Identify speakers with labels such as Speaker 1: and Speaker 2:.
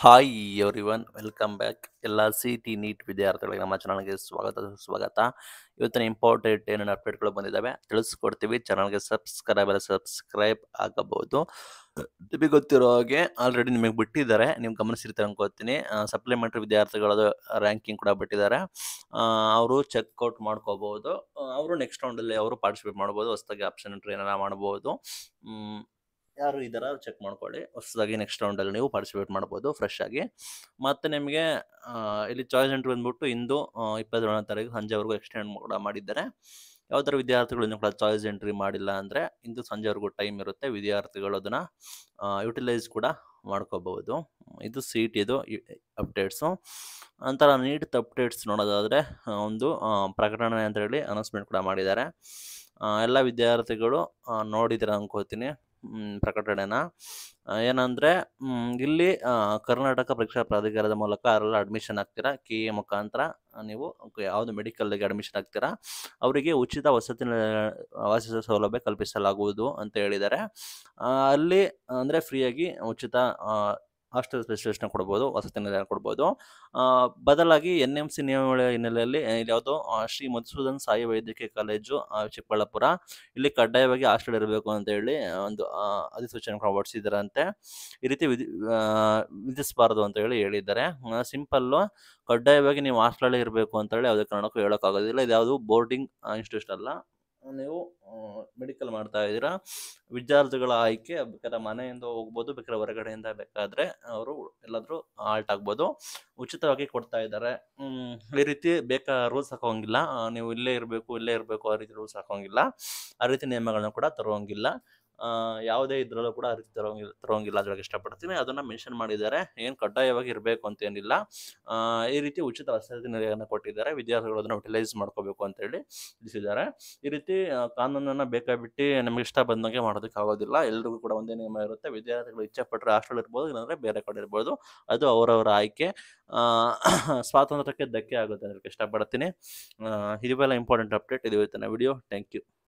Speaker 1: hi everyone welcome back ಎಲ್ಲ C T NEET ವಿದ್ಯಾರ್ಥಿಗಳಿಗೆ ನಮ್ಮ ಚಾನಲ್ಗೆ ಸ್ವಾಗತ ಸ್ವಾಗತ ಇವತ್ತಿನ ಇಂಪಾರ್ಟೆಂಟ್ ಏನೇನು ಅಪ್ಡೇಟ್ಗಳು ಬಂದಿದ್ದಾವೆ ತಿಳಿಸ್ಕೊಡ್ತೀವಿ ಚಾನಲ್ಗೆ ಸಬ್ಸ್ಕ್ರೈಬ್ ಸಬ್ಸ್ಕ್ರೈಬ್ ಆಗಬಹುದು ನಿಮಗೆ ಗೊತ್ತಿರೋ ಹಾಗೆ ಆಲ್ರೆಡಿ ನಿಮಗೆ ಬಿಟ್ಟಿದ್ದಾರೆ ನೀವು ಗಮನಿಸಿರ್ತಾರೆ ಅನ್ಕೋತೀನಿ ಸಪ್ಲಿಮೆಂಟ್ರಿ ವಿದ್ಯಾರ್ಥಿಗಳದು ರ್ಯಾಂಕಿಂಗ್ ಕೂಡ ಬಿಟ್ಟಿದ್ದಾರೆ ಅವರು ಚೆಕ್ಔಟ್ ಮಾಡ್ಕೋಬಹುದು ಅವರು ನೆಕ್ಸ್ಟ್ ರೌಂಡಲ್ಲಿ ಅವರು ಪಾರ್ಟಿಸಿಪೇಟ್ ಮಾಡ್ಬೋದು ಹೊಸದಾಗಿ ಆಪ್ಷನ್ ಎಂಟ್ರಿ ಏನಾರ ಮಾಡ್ಬೋದು ಯಾರು ಇದರ ಚೆಕ್ ಮಾಡ್ಕೊಳ್ಳಿ ಹೊಸದಾಗಿ ನೆಕ್ಸ್ಟ್ ರೌಂಡಲ್ಲಿ ನೀವು ಪಾರ್ಟಿಸಿಪೇಟ್ ಮಾಡ್ಬೋದು ಫ್ರೆಶ್ ಆಗಿ ಮತ್ತು ನಿಮಗೆ ಇಲ್ಲಿ ಚಾಯ್ಸ್ ಎಂಟ್ರಿ ಬಂದ್ಬಿಟ್ಟು ಇಂದು ಇಪ್ಪತ್ತೇಳನೇ ತಾರೀಕು ಸಂಜೆವರೆಗೂ ಎಕ್ಸ್ಟೆಂಡ್ ಕೂಡ ಮಾಡಿದ್ದಾರೆ ಯಾವ್ದಾರು ವಿದ್ಯಾರ್ಥಿಗಳು ಇನ್ನು ಕೂಡ ಚಾಯ್ಸ್ ಎಂಟ್ರಿ ಮಾಡಿಲ್ಲ ಅಂದರೆ ಇಂದು ಸಂಜೆವರೆಗೂ ಟೈಮ್ ಇರುತ್ತೆ ವಿದ್ಯಾರ್ಥಿಗಳು ಅದನ್ನು ಯುಟಿಲೈಸ್ ಕೂಡ ಮಾಡ್ಕೋಬಹುದು ಇದು ಸೀಟ್ ಇದು ಅಪ್ಡೇಟ್ಸು ನಂತರ ನೀಟ್ ಅಪ್ಡೇಟ್ಸ್ ನೋಡೋದಾದರೆ ಒಂದು ಪ್ರಕಟಣೆ ಅಂತ ಹೇಳಿ ಅನೌನ್ಸ್ಮೆಂಟ್ ಕೂಡ ಮಾಡಿದ್ದಾರೆ ಎಲ್ಲ ವಿದ್ಯಾರ್ಥಿಗಳು ನೋಡಿದರೆ ಅನ್ಕೋತೀನಿ ಪ್ರಕಟಣೆನ ಏನಂದರೆ ಇಲ್ಲಿ ಕರ್ನಾಟಕ ಪರೀಕ್ಷಾ ಪ್ರಾಧಿಕಾರದ ಮೂಲಕ ಅವರೆಲ್ಲ ಅಡ್ಮಿಷನ್ ಆಗ್ತೀರಾ ಕೆ ಎ ಮುಖಾಂತರ ನೀವು ಯಾವುದು ಮೆಡಿಕಲ್ಗೆ ಅಡ್ಮಿಷನ್ ಆಗ್ತೀರಾ ಅವರಿಗೆ ಉಚಿತ ವಸತಿ ವಾಸಿಸುವ ಸೌಲಭ್ಯ ಕಲ್ಪಿಸಲಾಗುವುದು ಅಂತ ಹೇಳಿದ್ದಾರೆ ಅಲ್ಲಿ ಅಂದರೆ ಫ್ರೀಯಾಗಿ ಉಚಿತ ಹಾಸ್ಟೆಲ್ ಸ್ಪೆಷಲಿಸ್ಟ್ನ ಕೊಡ್ಬೋದು ವಸತಿ ನಿಲಯನ ಕೊಡ್ಬೋದು ಬದಲಾಗಿ ಎನ್ ಎಂ ಸಿ ನಿಯಮಗಳ ಹಿನ್ನೆಲೆಯಲ್ಲಿ ಯಾವುದೋ ಶ್ರೀ ಮಧುಸೂದನ್ ಸಾಯಿ ವೈದ್ಯಕೀಯ ಕಾಲೇಜು ಚಿಕ್ಕಬಳ್ಳಾಪುರ ಇಲ್ಲಿ ಕಡ್ಡಾಯವಾಗಿ ಹಾಸ್ಟೆಲ್ ಇರಬೇಕು ಅಂತ ಹೇಳಿ ಒಂದು ಅಧಿಸೂಚನೆ ಹೊರಡಿಸಿದಾರಂತೆ ಈ ರೀತಿ ವಿಧಿ ವಿಧಿಸಬಾರದು ಅಂತ ಹೇಳಿ ಹೇಳಿದ್ದಾರೆ ಸಿಂಪಲ್ಲು ಕಡ್ಡಾಯವಾಗಿ ನೀವು ಹಾಸ್ಟೆಲಲ್ಲಿ ಇರಬೇಕು ಅಂತ ಹೇಳಿ ಯಾವುದೇ ಕಾರಣಕ್ಕೂ ಹೇಳೋಕ್ಕಾಗೋದಿಲ್ಲ ಇದು ಬೋರ್ಡಿಂಗ್ ಇನ್ಸ್ಟಿಟ್ಯೂಷನ್ ಅಲ್ಲ ನೀವು ಮೆಡಿಕಲ್ ಮಾಡ್ತಾ ಇದ್ದೀರಾ ವಿದ್ಯಾರ್ಥಿಗಳ ಆಯ್ಕೆ ಬೇಕಾದ್ರೆ ಮನೆಯಿಂದ ಹೋಗ್ಬೋದು ಬೇಕಾದ್ರೆ ಹೊರಗಡೆಯಿಂದ ಬೇಕಾದ್ರೆ ಅವರು ಎಲ್ಲಾದರೂ ಆಲ್ಟ್ ಆಗ್ಬೋದು ಉಚಿತವಾಗಿ ಕೊಡ್ತಾ ಇದ್ದಾರೆ ಈ ರೀತಿ ಬೇಕಾ ರೂಲ್ಸ್ ಹಾಕೋಂಗಿಲ್ಲ ನೀವು ಇಲ್ಲೇ ಇರಬೇಕು ಇಲ್ಲೇ ಇರಬೇಕು ಆ ರೀತಿ ರೂಲ್ಸ್ ಹಾಕೋಂಗಿಲ್ಲ ಆ ರೀತಿ ನಿಯಮಗಳನ್ನ ಕೂಡ ತರೋಂಗಿಲ್ಲ ಯಾವುದೇ ಇದ್ರಲ್ಲೂ ಕೂಡ ಅರ್ಜಿ ತರೋಂಗಿಲ್ಲ ತರೋಂಗಿಲ್ಲ ಅದ್ರೊಳಗೆ ಇಷ್ಟಪಡ್ತೀನಿ ಅದನ್ನ ಮೆನ್ಷನ್ ಮಾಡಿದ್ದಾರೆ ಏನು ಕಡ್ಡಾಯವಾಗಿ ಇರಬೇಕು ಅಂತ ಏನಿಲ್ಲ ಈ ರೀತಿ ಉಚಿತ ವಸತಿ ನಿಲಯವನ್ನು ಕೊಟ್ಟಿದ್ದಾರೆ ವಿದ್ಯಾರ್ಥಿಗಳು ಅದನ್ನ ಯುಟಿಲೈಸ್ ಮಾಡ್ಕೋಬೇಕು ಅಂತ ಹೇಳಿ ತಿಳಿಸಿದ್ದಾರೆ ಈ ರೀತಿ ಕಾನೂನನ್ನ ಬೇಕಾಬಿಟ್ಟು ನಮ್ಗೆ ಇಷ್ಟ ಬಂದಂಗೆ ಮಾಡೋದಕ್ಕೆ ಆಗೋದಿಲ್ಲ ಎಲ್ರಿಗೂ ಕೂಡ ಒಂದೇ ನಿಯಮ ಇರುತ್ತೆ ವಿದ್ಯಾರ್ಥಿಗಳು ಇಚ್ಛೆ ಪಟ್ಟರೆ ಹಾಸ್ಟೆಲ್ ಇರ್ಬೋದು ಇಲ್ಲಾಂದ್ರೆ ಬೇರೆ ಕಡೆ ಇರ್ಬೋದು ಅದು ಅವರವರ ಆಯ್ಕೆ ಸ್ವಾತಂತ್ರ್ಯಕ್ಕೆ ಧಕ್ಕೆ ಆಗುತ್ತೆ ಅದಕ್ಕೆ ಇಷ್ಟಪಡ್ತೀನಿ ಇದುವೆಲ್ಲ ಇಂಪಾರ್ಟೆಂಟ್ ಅಪ್ಡೇಟ್ ಇದು ವಿಡಿಯೋ ಥ್ಯಾಂಕ್ ಯು